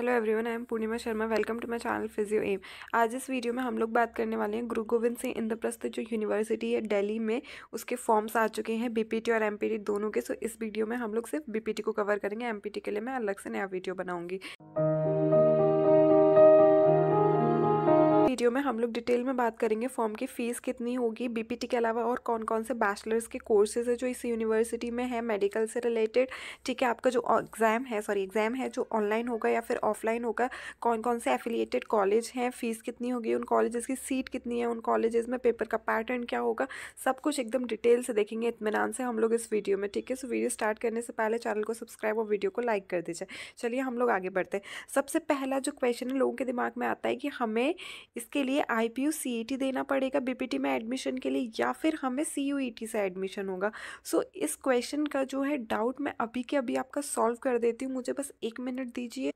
hello everyone I am Purnima Sharma welcome to my channel physio M आज इस video में हम लोग बात करने वाले हैं गुरु गोविंद सिंह इंद्रप्रस्थ जो यूनिवर्सिटी है दिल्ली में उसके फॉर्म्स आ चुके हैं बीपीटी और एमपीटी दोनों के सो इस वीडियो में हम लोग सिर्फ बीपीटी को कवर करेंगे एमपीटी के लिए मैं अलग से नया वीडियो बनाऊंगी वीडियो में हम लोग डिटेल में बात करेंगे फॉर्म की फ़ीस कितनी होगी बीपीटी के अलावा और कौन कौन से बैचलर्स के कोर्सेज है जो इस यूनिवर्सिटी में है मेडिकल से रिलेटेड ठीक है आपका जो एग्ज़ाम है सॉरी एग्ज़ाम है जो ऑनलाइन होगा या फिर ऑफलाइन होगा कौन कौन से एफिलिएटेड कॉलेज हैं फ़ीस कितनी होगी उन कॉलेज़ की सीट कितनी है उन कॉलेज़ में पेपर का पैटर्न क्या होगा सब कुछ एकदम डिटेल से देखेंगे इतमान से हम लोग इस वीडियो में ठीक है सो वीडियो स्टार्ट करने से पहले चैनल को सब्सक्राइब और वीडियो को लाइक कर दीजिए चलिए हम लोग आगे बढ़ते हैं सबसे पहला जो क्वेश्चन है लोगों के दिमाग में आता है कि हमें इसके लिए आई पी e देना पड़ेगा बीपीटी में एडमिशन के लिए या फिर हमें सी e से एडमिशन होगा सो so, इस क्वेश्चन का जो है डाउट मैं अभी के अभी आपका सॉल्व कर देती हूँ मुझे बस एक मिनट दीजिए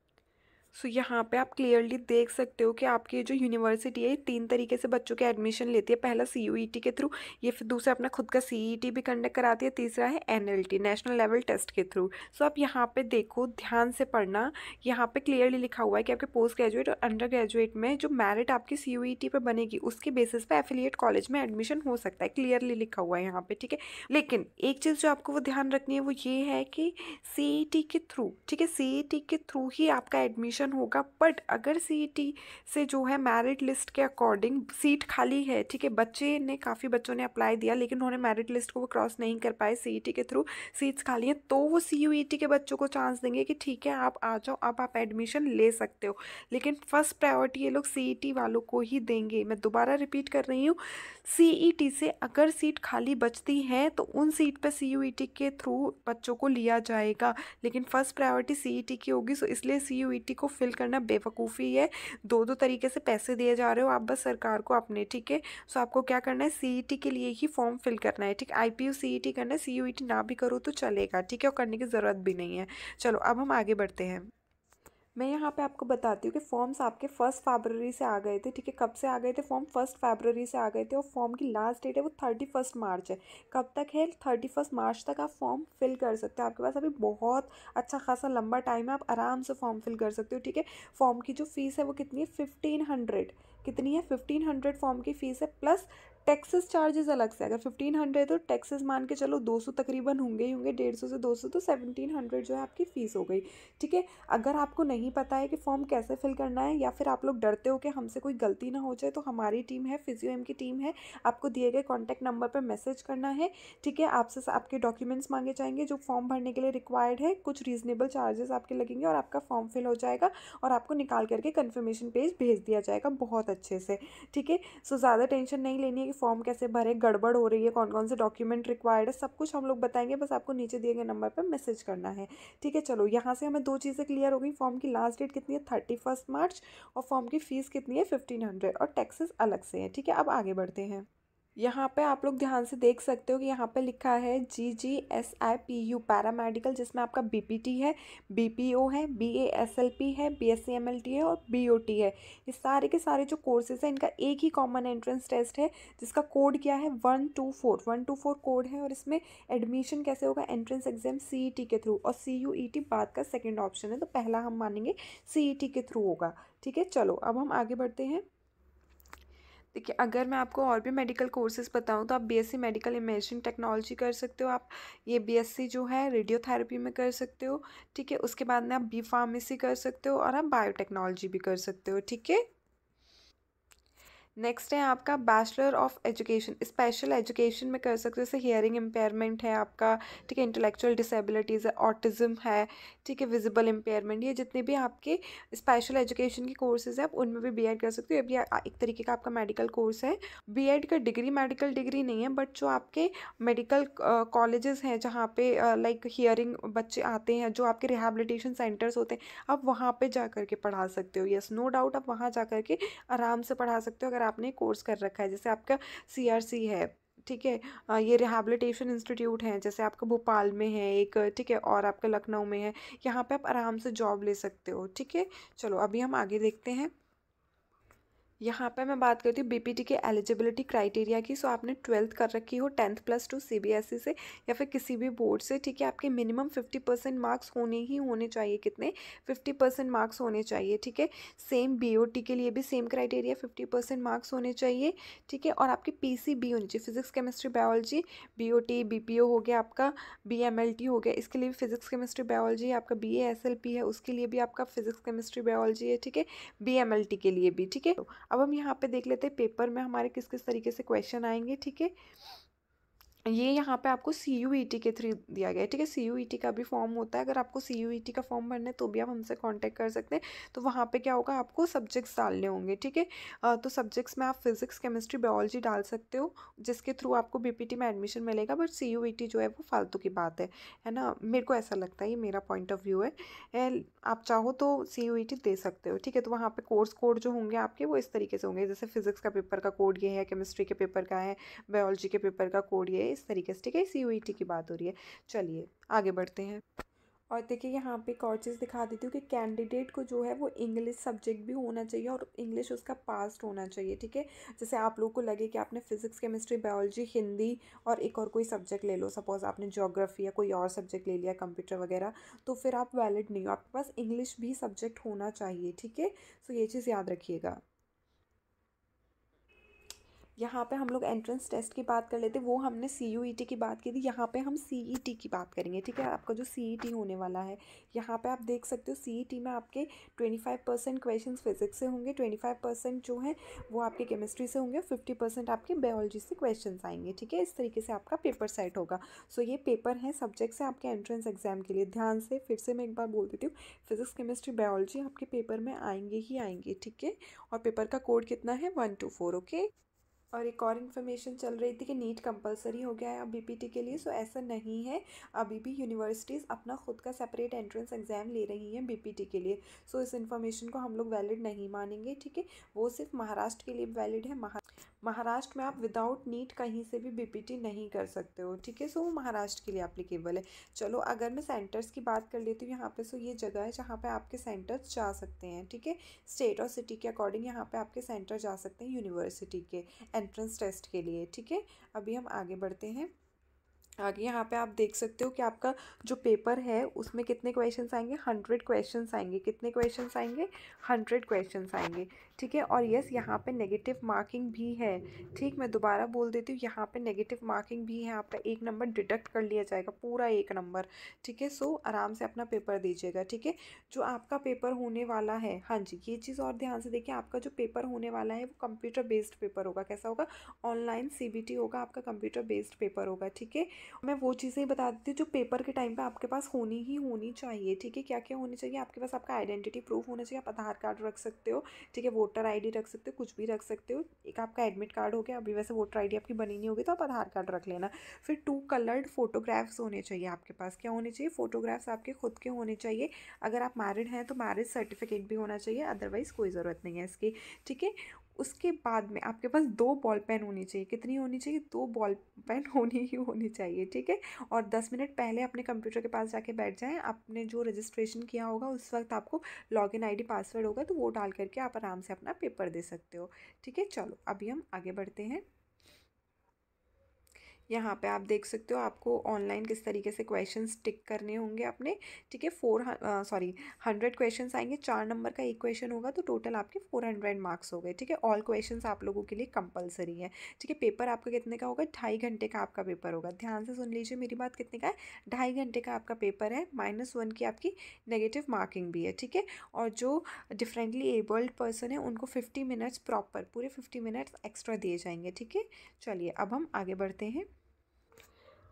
सो so, यहाँ पे आप क्लियरली देख सकते हो कि आपकी जो यूनिवर्सिटी है तीन तरीके से बच्चों के एडमिशन लेती है पहला सी e के थ्रू ये फिर दूसरा अपना खुद का सी e भी कंडक्ट कराती है तीसरा है एन नेशनल लेवल टेस्ट के थ्रू सो so, आप यहाँ पे देखो ध्यान से पढ़ना यहाँ पे क्लियरली लिखा हुआ है कि आपके पोस्ट ग्रेजुएट और अंडर ग्रेजुएट में जो मेरिट आपकी सी यू e पे बनेगी उसके बेसिस पर एफिलिएट कॉलेज में एडमिशन हो सकता है क्लियरली लिखा हुआ है यहाँ पर ठीक है लेकिन एक चीज़ जो आपको वो ध्यान रखनी है वो ये है कि सी के थ्रू ठीक है सी के थ्रू ही आपका एडमिशन सिलेक्शन होगा बट अगर सी e से जो है मैरिट लिस्ट के अकॉर्डिंग सीट खाली है ठीक है बच्चे ने काफ़ी बच्चों ने अप्लाई दिया लेकिन उन्होंने मेरिट लिस्ट को वो क्रॉस नहीं कर पाए सी e के थ्रू सीट्स खाली हैं तो वो सी e के बच्चों को चांस देंगे कि ठीक है आप आ जाओ अब आप एडमिशन ले सकते हो लेकिन फर्स्ट प्रायोरिटी ये लोग सी वालों को ही देंगे मैं दोबारा रिपीट कर रही हूँ सीईटी e से अगर सीट खाली बचती है तो उन सीट पर सीयूईटी e के थ्रू बच्चों को लिया जाएगा लेकिन फर्स्ट प्रायोरिटी सीईटी e की होगी सो इसलिए सीयूईटी को फिल करना बेवकूफ़ी है दो दो तरीके से पैसे दिए जा रहे हो आप बस सरकार को अपने ठीक है सो आपको क्या करना है सीईटी के लिए ही फॉर्म फिल करना है ठीक आई पी सीईटी करना है सीयूईटी ना भी करो तो चलेगा ठीक है और करने की ज़रूरत भी नहीं है चलो अब हम आगे बढ़ते हैं मैं यहाँ पे आपको बताती हूँ कि फॉर्म्स आपके फर्स्ट फरवरी से आ गए थे ठीक है कब से आ गए थे फॉर्म फर्स्ट फरवरी से आ गए थे और फॉर्म की लास्ट डेट है वो थर्टी फर्स्ट मार्च है कब तक है थर्टी फर्स्ट मार्च तक आप फॉर्म फिल कर सकते हो आपके पास अभी बहुत अच्छा खासा लंबा टाइम है आप आराम से फॉर्म फिल कर सकते हो ठीक है फॉर्म की जो फीस है वो कितनी है फिफ्टीन हंड्रेड कितनी है फिफ्टीन हंड्रेड फॉर्म की फ़ीस है प्लस टैक्सेस चार्जेस अलग से अगर फिफ्टीन हंड्रेड तो टैक्सेस मान के चलो दो सौ तकरीबन होंगे ही होंगे डेढ़ सौ से दो सौ तो सेवनटीन हंड्रेड जो है आपकी फ़ीस हो गई ठीक है अगर आपको नहीं पता है कि फॉर्म कैसे फिल करना है या फिर आप लोग डरते हो कि हमसे कोई गलती ना हो जाए तो हमारी टीम है फिजियो एम की टीम है आपको दिए गए कॉन्टैक्ट नंबर पर मैसेज करना है ठीक है आपसे आपके डॉक्यूमेंट्स मांगे जाएंगे जो फॉर्म भरने के लिए रिक्वायर्ड है कुछ रीजनेबल चार्जेस आपके लगेंगे और आपका फॉर्म फिल हो जाएगा और आपको निकाल करके कन्फर्मेशन पेज भेज दिया जाएगा बहुत अच्छे से ठीक है सो ज़्यादा टेंशन नहीं लेनी है फॉर्म कैसे भरें गड़बड़ हो रही है कौन कौन से डॉक्यूमेंट रिक्वायर्ड है सब कुछ हम लोग बताएंगे बस आपको नीचे दिए गए नंबर पर मैसेज करना है ठीक है चलो यहाँ से हमें दो चीज़ें क्लियर हो गई फॉर्म की लास्ट डेट कितनी है थर्टी मार्च और फॉर्म की फ़ीस कितनी है फिफ्टीन और टैक्सेस अलग से हैं ठीक है अब आगे बढ़ते हैं यहाँ पे आप लोग ध्यान से देख सकते हो कि यहाँ पे लिखा है G G S I P U paramedical जिसमें आपका बी पी टी है बी पी ओ है B A S L P है B S C M L T है और बी ओ टी है ये सारे के सारे जो कोर्सेज हैं इनका एक ही कॉमन एंट्रेंस टेस्ट है जिसका कोड क्या है one two four one two four code है और इसमें एडमिशन कैसे होगा entrance exam C E T के थ्रू और सी यू ई टी बाद का सेकेंड ऑप्शन है तो पहला हम मानेंगे सी ई टी के थ्रू होगा ठीक है चलो अब हम आगे बढ़ते हैं देखिए अगर मैं आपको और भी मेडिकल कोर्सेज बताऊँ तो आप बीएससी मेडिकल इमेजिंग टेक्नोलॉजी कर सकते हो आप ये बीएससी जो है रेडियोथेरेपी में कर सकते हो ठीक है उसके बाद में आप बी फार्मेसी कर सकते हो और आप बायोटेक्नोलॉजी भी कर सकते हो ठीक है नेक्स्ट है आपका bachelor of education special education में कर सकते हो जैसे हियरिंग इम्पेयरमेंट है आपका ठीक है इंटेलेक्चुअल डिसेबिलिटीज़ है ऑटिज़म है ठीक है विजिबल इम्पेयरमेंट ये जितने भी आपके स्पेशल एजुकेशन के कोर्सेज हैं आप उनमें भी बी कर सकते हो ये भी एक तरीके का आपका मेडिकल कोर्स है बी का डिग्री मेडिकल डिग्री नहीं है बट जो आपके मेडिकल कॉलेजेस हैं जहाँ पे लाइक हियरिंग बच्चे आते हैं जो आपके रिहेबिलिटेशन सेंटर्स होते हैं आप वहाँ पर जा के पढ़ा सकते हो येस नो डाउट आप वहाँ जा के आराम से पढ़ा सकते हो अगर आपने कोर्स कर रखा है जैसे आपका सी है ठीक है ये रिहेबलीटेशन इंस्टीट्यूट है जैसे आपका भोपाल में है एक ठीक है और आपका लखनऊ में है यहाँ पे आप आराम से जॉब ले सकते हो ठीक है चलो अभी हम आगे देखते हैं यहाँ पर मैं बात करती हूँ बीपीटी के एलिजिबिलिटी क्राइटेरिया की सो आपने ट्वेल्थ कर रखी हो टेंथ प्लस टू सीबीएसई से या फिर किसी भी बोर्ड से ठीक है आपके मिनिमम फिफ्टी परसेंट मार्क्स होने ही होने चाहिए कितने फिफ्टी परसेंट मार्क्स होने चाहिए ठीक है सेम बीओटी के लिए भी same criteria fifty percent marks होने चाहिए ठीक है और आपकी पी सी बी होनी चाहिए physics chemistry biology B O T B P O हो गया आपका बी एम एल टी हो गया इसके लिए भी फिजिक्स केमिस्ट्री बायोलॉजी आपका बी एस एल पी है उसके लिए भी आपका फिजिक्स केमिस्ट्री बायोलॉजी है ठीक है बी एम एल टी के लिए भी ठीक है अब हम यहाँ पे देख लेते हैं पेपर में हमारे किस किस तरीके से क्वेश्चन आएंगे ठीक है ये यहाँ पे आपको सी यू ई टी के थ्रू दिया गया है ठीक है सी यू ई टी का भी फॉर्म होता है अगर आपको सी यू ई टी का फॉर्म भरना है तो भी आप हमसे कांटेक्ट कर सकते हैं तो वहाँ पे क्या होगा आपको सब्जेक्ट्स डालने होंगे ठीक है तो सब्जेक्ट्स में आप फिजिक्स केमिस्ट्री बायोलॉजी डाल सकते हो जिसके थ्रू आपको बी पी टी में एडमिशन मिलेगा but C U E T जो है वो फालतू की बात है है ना मेरे को ऐसा लगता है ये मेरा पॉइंट ऑफ व्यू है आप चाहो तो सी यू ई टी दे सकते हो ठीक है तो वहाँ पर कोर्स कोड जो होंगे आपके वो इस तरीके से होंगे जैसे फिजिक्स का पेपर का कोड ये है केमिस्ट्री के पेपर का है बायोलॉजी के पेपर का कोड ये इस तरीके से ठीक है सी e की बात हो रही है चलिए आगे बढ़ते हैं और देखिए यहाँ पे एक और चीज़ दिखा देती हूँ कि कैंडिडेट को जो है वो इंग्लिश सब्जेक्ट भी होना चाहिए और इंग्लिश उसका पास्ट होना चाहिए ठीक है जैसे आप लोग को लगे कि आपने फिजिक्स केमिस्ट्री बायोलॉजी हिंदी और एक और कोई सब्जेक्ट ले लो सपोज़ आपने ज्योग्राफी या कोई और सब्जेक्ट ले लिया कंप्यूटर वगैरह तो फिर आप वैलिड नहीं हो आपके पास इंग्लिश भी सब्जेक्ट होना चाहिए ठीक है सो ये चीज़ याद रखिएगा यहाँ पे हम लोग एंट्रेंस टेस्ट की बात कर लेते वो हमने सी यू ई टी की बात की थी यहाँ पे हम सी ई टी की बात करेंगे ठीक है आपका जो सी ई टी होने वाला है यहाँ पे आप देख सकते हो सी ई टी में आपके twenty five percent question physics से होंगे ट्वेंटी फाइव परसेंट जो है वो आपके केमिस्ट्री से होंगे फिफ्टी परसेंट आपके बायोलॉजी से क्वेश्चन आएंगे ठीक है इस तरीके से आपका पेपर सेट होगा सो ये पेपर है सब्जेक्ट से आपके एंट्रेंस एग्जाम के लिए ध्यान से फिर से मैं एक बार बोल देती हूँ फिजिक्स केमिस्ट्री बायोलॉजी आपके पेपर में आएंगे ही आएंगे ठीक है और पेपर का कोड कितना है वन टू फोर ओके और एक और इन्फॉर्मेशन चल रही थी कि नीट कंपलसरी हो गया है अब बी के लिए सो ऐसा नहीं है अभी भी यूनिवर्सिटीज़ अपना खुद का सेपरेट एंट्रेंस एग्ज़ाम ले रही हैं बी के लिए सो इस इन्फॉर्मेशन को हम लोग वैलिड नहीं मानेंगे ठीक है वो सिर्फ महाराष्ट्र के लिए वैलिड है महाराष्ट्र में आप विदाउट नीट कहीं से भी बी नहीं कर सकते हो ठीक है सो वो महाराष्ट्र के लिए अप्लीकेबल है चलो अगर मैं सेंटर्स की बात कर लेती हूँ यहाँ पर सो ये जगह है जहाँ पर आपके सेंटर्स जा सकते हैं ठीक है स्टेट और सिटी के अकॉर्डिंग यहाँ पर आपके सेंटर जा सकते हैं यूनिवर्सिटी के एंट्रेंस टेस्ट के लिए ठीक है अभी हम आगे बढ़ते हैं आगे यहाँ पे आप देख सकते हो कि आपका जो पेपर है उसमें कितने क्वेश्चंस आएंगे हंड्रेड क्वेश्चंस आएंगे कितने क्वेश्चंस आएंगे हंड्रेड क्वेश्चंस आएंगे ठीक है और यस यहाँ पे नेगेटिव मार्किंग भी है ठीक मैं दोबारा बोल देती हूँ यहाँ पे नेगेटिव मार्किंग भी है आपका एक नंबर डिडक्ट कर लिया जाएगा पूरा एक नंबर ठीक है सो आराम से अपना पेपर दीजिएगा ठीक है जो आपका पेपर होने वाला है हाँ जी ये चीज़ और ध्यान से देखिए आपका जो पेपर होने वाला है वो कंप्यूटर बेस्ड पेपर होगा कैसा होगा ऑनलाइन सी होगा आपका कंप्यूटर बेस्ड पेपर होगा ठीक है मैं वो चीज़ें ही बता देती हूँ जो पेपर के टाइम पे आपके पास होनी ही होनी चाहिए ठीक है क्या क्या होनी चाहिए आपके पास आपका आइडेंटिटी प्रूफ होना चाहिए आप आधार कार्ड रख सकते हो ठीक है वोटर आईडी रख सकते हो कुछ भी रख सकते हो एक आपका एडमिट कार्ड हो गया अभी वैसे वोटर आईडी आपकी बनी नहीं होगी तो आप आधार कार्ड रख लेना फिर टू कलर्ड फोटोग्राफ्स होने चाहिए आपके पास क्या होने चाहिए फोटोग्राफ्स आपके खुद के होने चाहिए अगर आप मैरिड हैं तो मैरिज सर्टिफिकेट भी होना चाहिए अदरवाइज़ कोई ज़रूरत नहीं है इसकी ठीक है उसके बाद में आपके पास दो बॉल पेन होनी चाहिए कितनी होनी चाहिए दो बॉल पेन होनी ही होनी चाहिए ठीक है और दस मिनट पहले अपने कंप्यूटर के पास जाके बैठ जाएं आपने जो रजिस्ट्रेशन किया होगा उस वक्त आपको लॉगिन आईडी पासवर्ड होगा तो वो डाल करके आप आराम से अपना पेपर दे सकते हो ठीक है चलो अभी हम आगे बढ़ते हैं यहाँ पे आप देख सकते हो आपको ऑनलाइन किस तरीके से क्वेश्चन टिक करने होंगे अपने ठीक है फोर सॉरी हंड्रेड क्वेश्चन आएंगे चार नंबर का एक क्वेश्चन होगा तो टोटल आपके फोर हंड्रेड मार्क्स हो गए ठीक है ऑल क्वेश्चन आप लोगों के लिए कंपलसरी है ठीक है पेपर आपका कितने का होगा ढाई घंटे का आपका पेपर होगा ध्यान से सुन लीजिए मेरी बात कितने का है ढाई घंटे का आपका पेपर है माइनस वन की आपकी नेगेटिव मार्किंग भी है ठीक है और जो डिफरेंटली एबल्ड पर्सन है उनको फिफ्टी मिनट्स प्रॉपर पूरे फिफ्टी मिनट्स एक्स्ट्रा दिए जाएंगे ठीक है चलिए अब हम आगे बढ़ते हैं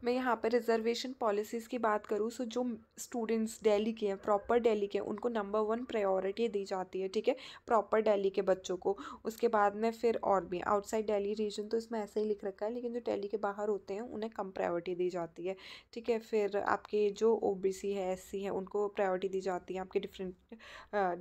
मैं यहाँ पर रिजर्वेशन पॉलिसीज़ की बात करूँ सो जो स्टूडेंट्स दिल्ली के हैं प्रॉपर दिल्ली के उनको नंबर वन प्रायोरिटी दी जाती है ठीक है प्रॉपर दिल्ली के बच्चों को उसके बाद में फिर और भी आउटसाइड दिल्ली रीजन तो इसमें ऐसे ही लिख रखा है लेकिन जो दिल्ली के बाहर होते हैं उन्हें कम प्रायोरिटी दी जाती है ठीक है फिर आपके जो ओ है एस है उनको प्रायोरिटी दी जाती है आपके डिफरेंट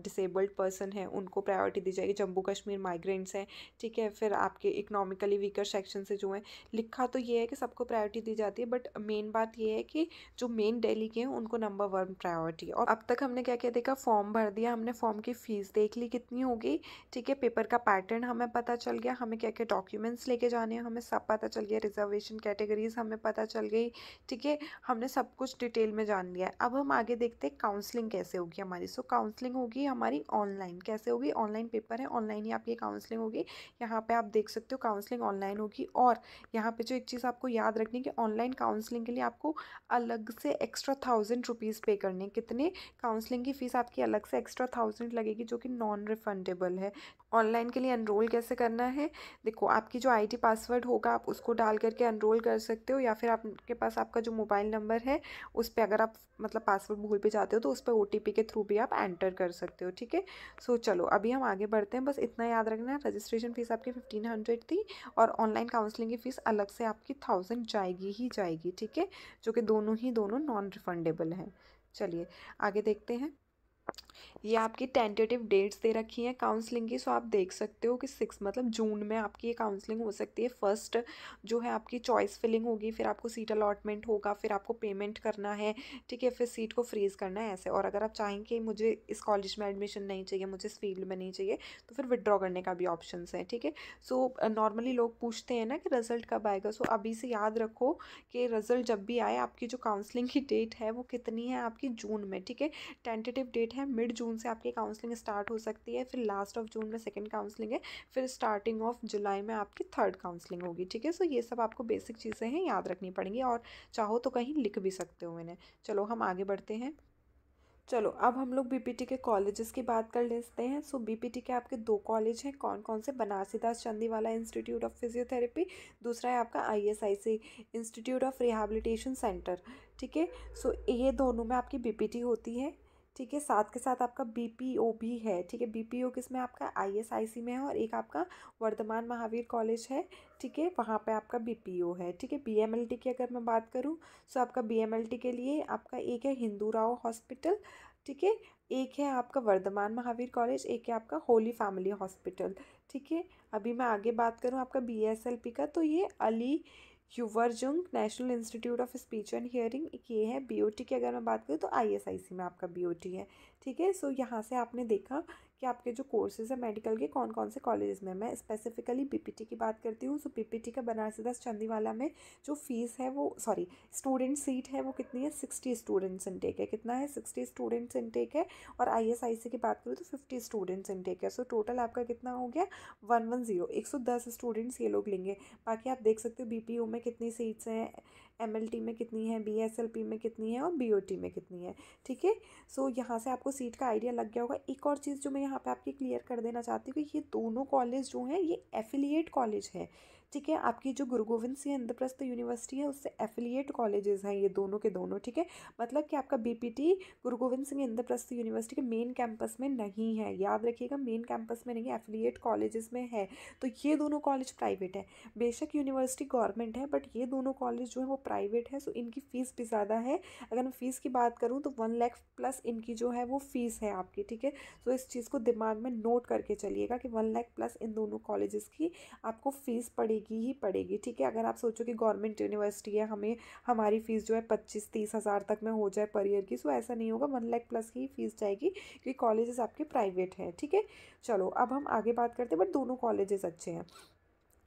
डिसेबल्ड पर्सन हैं उनको प्रायोरिटी दी जाएगी जम्मू कश्मीर माइग्रेंट्स हैं ठीक है फिर आपके इकनॉमिकली वीकर सेक्शन से जो हैं लिखा तो ये है कि सबको प्रायोरिटी दी जाती है बट मेन बात ये है कि जो मेन डेली के हैं उनको नंबर वन प्रायोरिटी और अब तक हमने क्या क्या देखा फॉर्म भर दिया हमने फॉर्म की फ़ीस देख ली कितनी होगी ठीक है पेपर का पैटर्न हमें पता चल गया हमें क्या क्या डॉक्यूमेंट्स लेके जाने हैं हमें सब पता चल गया रिजर्वेशन कैटेगरीज हमें पता चल गई ठीक है हमने सब कुछ डिटेल में जान लिया अब हम आगे देखते हैं काउंसलिंग कैसे होगी हमारी सो काउंसलिंग होगी हमारी ऑनलाइन कैसे होगी ऑनलाइन पेपर है ऑनलाइन ही आपकी काउंसलिंग होगी यहाँ पर आप देख सकते हो काउंसलिंग ऑनलाइन होगी और यहाँ पर जो एक चीज़ आपको याद रखनी कि ऑनलाइन काउंसलिंग के लिए आपको अलग से एक्स्ट्रा थाउजेंड रुपीज़ पे करने कितने काउंसलिंग की फ़ीस आपकी अलग से एक्स्ट्रा थाउजेंड लगेगी जो कि नॉन रिफंडेबल है ऑनलाइन के लिए अनरोल कैसे करना है देखो आपकी जो आईडी पासवर्ड होगा आप उसको डाल करके अनरोल कर सकते हो या फिर आपके पास आपका जो मोबाइल नंबर है उस पर अगर आप मतलब पासवर्ड भूल भी जाते हो तो उस पर ओ के थ्रू भी आप एंटर कर सकते हो ठीक है सो चलो अभी हम आगे बढ़ते हैं बस इतना याद रखना है रजिस्ट्रेशन फ़ीस आपकी फिफ्टीन हंड्रेड थी और ऑनलाइन काउंसलिंग की फ़ीस अलग से आपकी थाउजेंड जाएगी ही जाएगी ठीक है जो कि दोनों ही दोनों नॉन रिफंडेबल हैं चलिए आगे देखते हैं ये आपकी टेंटेटिव डेट्स दे रखी हैं काउंसलिंग की सो आप देख सकते हो कि सिक्स मतलब जून में आपकी ये काउंसलिंग हो सकती है फर्स्ट जो है आपकी चॉइस फिलिंग होगी फिर आपको सीट अलॉटमेंट होगा फिर आपको पेमेंट करना है ठीक है फिर सीट को फ्रीज़ करना है ऐसे और अगर आप चाहें कि मुझे इस कॉलेज में एडमिशन नहीं चाहिए मुझे इस फील्ड में नहीं चाहिए तो फिर विड्रॉ करने का भी ऑप्शन है ठीक है सो नॉर्मली लोग पूछते हैं ना कि रिजल्ट कब आएगा सो अभी से याद रखो कि रिजल्ट जब भी आए आपकी जो काउंसलिंग की डेट है वो कितनी है आपकी जून में ठीक है टेंटेटिव डेट है है मिड जून से आपकी काउंसलिंग स्टार्ट हो सकती है फिर लास्ट ऑफ जून में सेकेंड काउंसलिंग है फिर स्टार्टिंग ऑफ जुलाई में आपकी थर्ड काउंसलिंग होगी ठीक है सो ये सब आपको बेसिक चीज़ें हैं याद रखनी पड़ेंगी और चाहो तो कहीं लिख भी सकते हो इन्हें चलो हम आगे बढ़ते हैं चलो अब हम लोग बी के कॉलेजेस की बात कर लेते हैं सो बी के आपके दो कॉलेज हैं कौन कौन से Banarsidas Chandiwala institute of physiotherapy दूसरा है आपका I S I C institute of rehabilitation centre ठीक है सो ये दोनों में आपकी बी होती है ठीक है साथ के साथ आपका बीपीओ भी है ठीक है बीपीओ किसमें आपका आईएसआईसी में है और एक आपका वर्धमान महावीर कॉलेज है ठीक है वहाँ पे आपका बीपीओ है ठीक है बीएमएलटी की अगर मैं बात करूँ सो तो आपका बीएमएलटी के लिए आपका एक है हिंदू राव हॉस्पिटल ठीक है एक है आपका वर्धमान महावीर कॉलेज एक है आपका होली फैमिली हॉस्पिटल ठीक है अभी मैं आगे बात करूँ आपका बी का तो ये Ali Yavar Jung national institute of speech and hearing ये है बीओटी की अगर मैं बात करूँ तो आईएसआईसी में आपका बीओटी है ठीक है सो यहाँ से आपने देखा कि आपके जो कोर्सेज़ हैं मेडिकल के कौन कौन से कॉलेज में मैं स्पेसिफिकली पीपीटी की बात करती हूँ सो पीपीटी का बनारसी बनारसीदास चंदीवाला में जो फ़ीस है वो सॉरी स्टूडेंट सीट है वो कितनी है सिक्सटी स्टूडेंट्स इनटेक है कितना है सिक्सटी स्टूडेंट्स इनटेक है और आई एस आई सी की बात करूँ तो फिफ्टी स्टूडेंट्स इनटेक है सो टोटल आपका कितना हो गया वन वन ज़ीरो एक सौ दस स्टूडेंट्स ये लोग लेंगे बाकी आप देख सकते हो बी पी यू में कितनी सीट्स हैं एम में कितनी है बीएसएलपी में कितनी है और बी में कितनी है ठीक है सो यहाँ से आपको सीट का आइडिया लग गया होगा एक और चीज़ जो मैं यहाँ पर आपकी क्लियर कर देना चाहती हूँ कि ये दोनों कॉलेज जो हैं ये एफिलिएट कॉलेज है ठीक है आपकी जो गुरु गोविंद सिंह इंद्रप्रस्थ यूनिवर्सिटी है उससे एफिलिएट कॉलेजेस हैं ये दोनों के दोनों ठीक है मतलब कि आपका बीपीटी गुरु गोविंद सिंह इंद्रप्रस्थ यूनिवर्सिटी के मेन कैंपस में नहीं है याद रखिएगा मेन कैंपस में नहीं एफिलिएट कॉलेजेस में है तो ये दोनों कॉलेज प्राइवेट है बेशक यूनिवर्सिटी गवर्नमेंट है बट ये दोनों कॉलेज जो है वो प्राइवेट है सो इनकी फ़ीस भी ज़्यादा है अगर मैं फ़ीस की बात करूँ तो वन लैख प्लस इनकी जो है वो फ़ीस है आपकी ठीक है सो तो इस चीज़ को दिमाग में नोट करके चलिएगा कि वन लैख प्लस इन दोनों कॉलेजेस की आपको फ़ीस पड़ेगी की ही पड़ेगी ठीक है अगर आप सोचो कि गवर्नमेंट यूनिवर्सिटी है हमें हमारी फ़ीस जो है पच्चीस तीस हज़ार तक में हो जाए पर ईयर की सो ऐसा नहीं होगा वन लाख प्लस की फ़ीस जाएगी क्योंकि कॉलेजेस आपके प्राइवेट हैं ठीक है चलो अब हम आगे बात करते हैं बट दोनों कॉलेजेस अच्छे हैं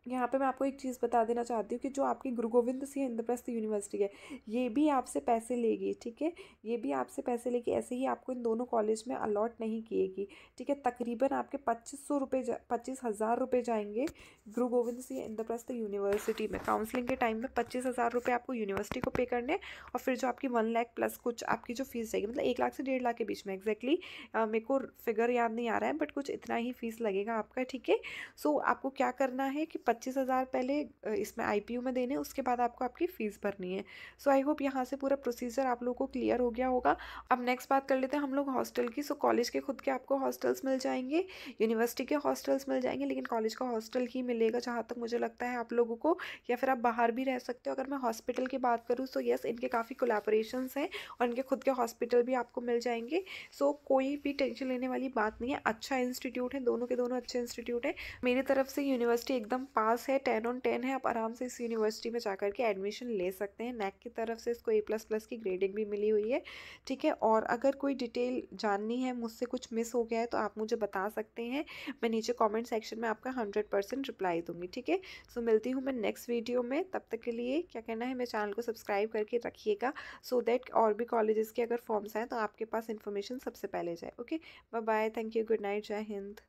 यहाँ पे मैं आपको एक चीज़ बता देना चाहती हूँ कि जो आपकी गुरु गोविंद सिंह इंद्रप्रस्थ यूनिवर्सिटी है ये भी आपसे पैसे लेगी ठीक है ये भी आपसे पैसे लेगी ऐसे ही आपको इन दोनों कॉलेज में अलॉट नहीं किएगी ठीक है तकरीबन आपके पच्चीस सौ रुपये पच्चीस हज़ार रुपये जाएंगे गुरु गोविंद सिंह इंद्रप्रस्थ यूनिवर्सिटी में काउंसलिंग के टाइम में पच्चीस हज़ार रुपये आपको यूनिवर्सिटी को पे करने और फिर जो आपकी वन लाख प्लस कुछ आपकी जो फीस जाएगी मतलब एक लाख से डेढ़ लाख के बीच में एग्जैक्टली मेरे को फिगर याद नहीं आ रहा है बट कुछ इतना ही फीस लगेगा आपका ठीक है सो आपको क्या करना है कि पच्चीस हज़ार पहले इसमें यू में देने उसके बाद आपको आपकी फ़ीस भरनी है सो आई होप यहाँ से पूरा प्रोसीजर आप लोगों को क्लियर हो गया होगा अब नेक्स्ट बात कर लेते हैं हम लोग हॉस्टल की सो कॉलेज के खुद के आपको हॉस्टल्स मिल जाएंगे यूनिवर्सिटी के हॉस्टल्स मिल जाएंगे लेकिन कॉलेज का हॉस्टल ही मिलेगा जहाँ तक मुझे लगता है आप लोगों को या फिर आप बाहर भी रह सकते हो अगर मैं हॉस्पिटल की बात करूँ तो येस इनके काफ़ी कोलेबोरेशन हैं और इनके खुद के हॉस्पिटल भी आपको मिल जाएंगे सो so, कोई भी टेंशन लेने वाली बात नहीं है अच्छा इंस्टीट्यूट है दोनों के दोनों अच्छे इंस्टीट्यूट है मेरी तरफ से यूनिवर्सिटी एकदम पास है टेन ऑन टेन है आप आराम से इस यूनिवर्सिटी में जा के एडमिशन ले सकते हैं नैक की तरफ से इसको ए प्लस प्लस की ग्रेडिंग भी मिली हुई है ठीक है और अगर कोई डिटेल जाननी है मुझसे कुछ मिस हो गया है तो आप मुझे बता सकते हैं मैं नीचे कॉमेंट सेक्शन में आपका हंड्रेड परसेंट रिप्लाई दूंगी ठीक है सो मिलती हूँ मैं नेक्स्ट वीडियो में तब तक के लिए क्या कहना है मेरे चैनल को सब्सक्राइब करके रखिएगा सो दैट और भी कॉलेजेस के अगर फॉर्म्स आए तो आपके पास इन्फॉर्मेशन सबसे पहले जाए okay bye bye thank you good night जय हिंद